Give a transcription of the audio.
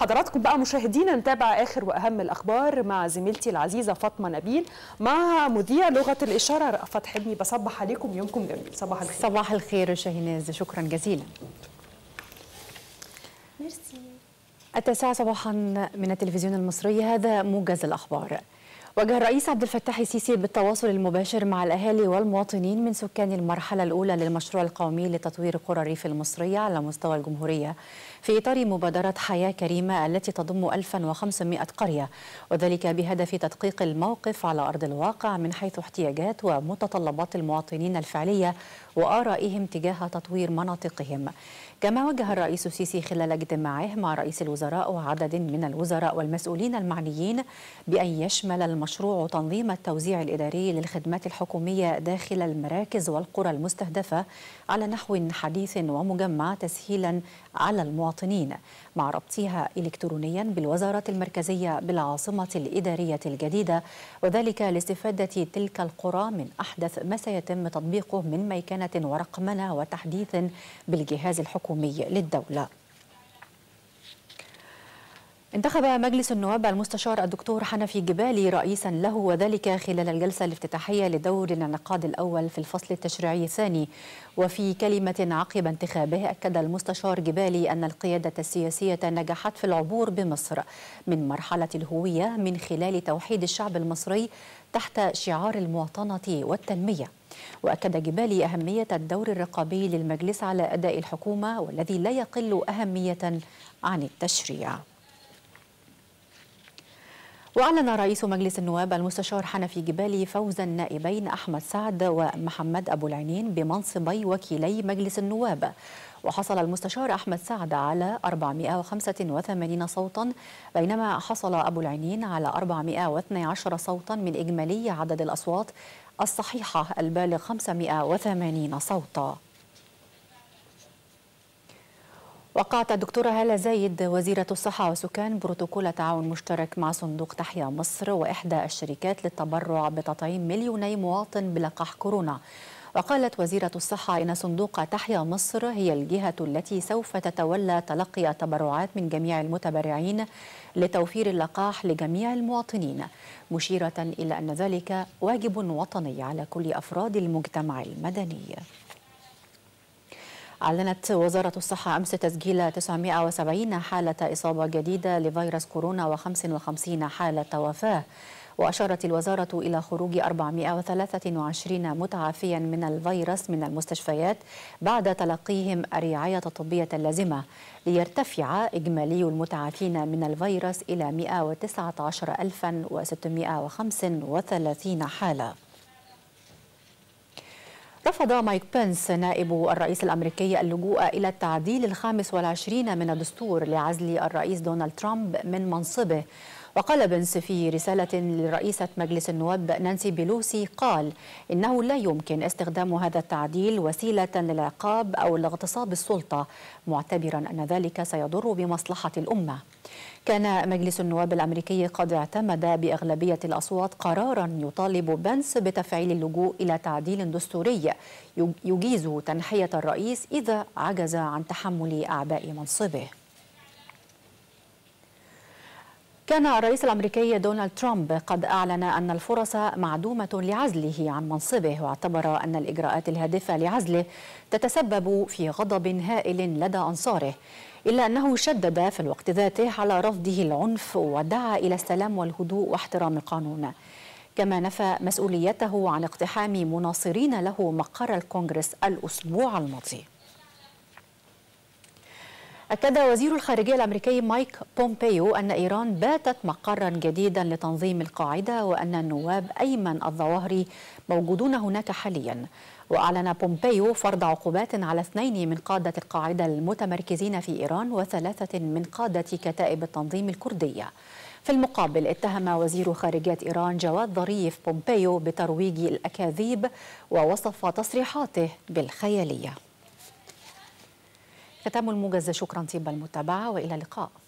حضراتكم بقى مشاهدينا نتابع اخر واهم الاخبار مع زميلتي العزيزه فاطمه نبيل مع مذيع لغه الاشاره رأفت حبني بصبح عليكم يومكم جميل صباح الخير صباح الخير شاهيناز شكرا جزيلا ميرسي التاسعة صباحا من التلفزيون المصري هذا موجز الأخبار وجه الرئيس عبد الفتاح السيسي بالتواصل المباشر مع الأهالي والمواطنين من سكان المرحلة الأولى للمشروع القومي لتطوير قرى الريف المصرية على مستوى الجمهورية في إطار مبادرة حياة كريمة التي تضم 1500 قرية وذلك بهدف تدقيق الموقف على أرض الواقع من حيث احتياجات ومتطلبات المواطنين الفعلية وآرائهم تجاه تطوير مناطقهم كما وجه الرئيس السيسي خلال اجتماعه مع رئيس الوزراء وعدد من الوزراء والمسؤولين المعنيين بأن يشمل المشروع تنظيم التوزيع الإداري للخدمات الحكومية داخل المراكز والقرى المستهدفة على نحو حديث ومجمع تسهيلا على المواطنين المواطنين مع ربطها إلكترونيا بالوزارة المركزية بالعاصمة الإدارية الجديدة وذلك لاستفادة تلك القرى من أحدث ما سيتم تطبيقه من ميكنة ورقمنة وتحديث بالجهاز الحكومي للدولة انتخب مجلس النواب المستشار الدكتور حنفي جبالي رئيسا له وذلك خلال الجلسة الافتتاحية لدور الانعقاد الأول في الفصل التشريعي الثاني وفي كلمة عقب انتخابه أكد المستشار جبالي أن القيادة السياسية نجحت في العبور بمصر من مرحلة الهوية من خلال توحيد الشعب المصري تحت شعار المواطنة والتنمية وأكد جبالي أهمية الدور الرقابي للمجلس على أداء الحكومة والذي لا يقل أهمية عن التشريع وأعلن رئيس مجلس النواب المستشار حنفي جبالي فوز النائبين أحمد سعد ومحمد أبو العينين بمنصبي وكيلي مجلس النواب وحصل المستشار أحمد سعد على 485 صوتا بينما حصل أبو العينين على 412 صوتا من إجمالي عدد الأصوات الصحيحة البالغ 580 صوتا وقعت الدكتورة هالة زايد وزيرة الصحة وسكان بروتوكول تعاون مشترك مع صندوق تحيا مصر وإحدى الشركات للتبرع بتطعيم مليوني مواطن بلقاح كورونا وقالت وزيرة الصحة إن صندوق تحيا مصر هي الجهة التي سوف تتولى تلقي التبرعات من جميع المتبرعين لتوفير اللقاح لجميع المواطنين مشيرة إلى أن ذلك واجب وطني على كل أفراد المجتمع المدني أعلنت وزارة الصحة أمس تسجيل 970 حالة إصابة جديدة لفيروس كورونا و55 حالة وفاة وأشارت الوزارة إلى خروج 423 متعافيا من الفيروس من المستشفيات بعد تلقيهم الرعاية الطبية اللازمة ليرتفع إجمالي المتعافين من الفيروس إلى 119635 حالة رفض مايك بنس نائب الرئيس الأمريكي اللجوء إلى التعديل الخامس والعشرين من الدستور لعزل الرئيس دونالد ترامب من منصبه وقال بنس في رسالة لرئيسة مجلس النواب نانسي بيلوسي قال إنه لا يمكن استخدام هذا التعديل وسيلة للعقاب أو لاغتصاب السلطة معتبرا أن ذلك سيضر بمصلحة الأمة كان مجلس النواب الأمريكي قد اعتمد بأغلبية الأصوات قرارا يطالب بنس بتفعيل اللجوء إلى تعديل دستوري يجيز تنحية الرئيس إذا عجز عن تحمل أعباء منصبه كان الرئيس الأمريكي دونالد ترامب قد أعلن أن الفرص معدومة لعزله عن منصبه واعتبر أن الإجراءات الهادفة لعزله تتسبب في غضب هائل لدى أنصاره إلا أنه شدد في الوقت ذاته على رفضه العنف ودعا إلى السلام والهدوء واحترام القانون كما نفى مسؤوليته عن اقتحام مناصرين له مقر الكونغرس الأسبوع الماضي أكد وزير الخارجية الأمريكي مايك بومبيو أن إيران باتت مقرا جديدا لتنظيم القاعدة وأن النواب أيمن الظواهري موجودون هناك حاليا وأعلن بومبيو فرض عقوبات على اثنين من قادة القاعدة المتمركزين في إيران وثلاثة من قادة كتائب التنظيم الكردية في المقابل اتهم وزير خارجية إيران جواد ظريف بومبيو بترويج الأكاذيب ووصف تصريحاته بالخيالية ختام الموجز شكرا طيب المتابعة وإلى اللقاء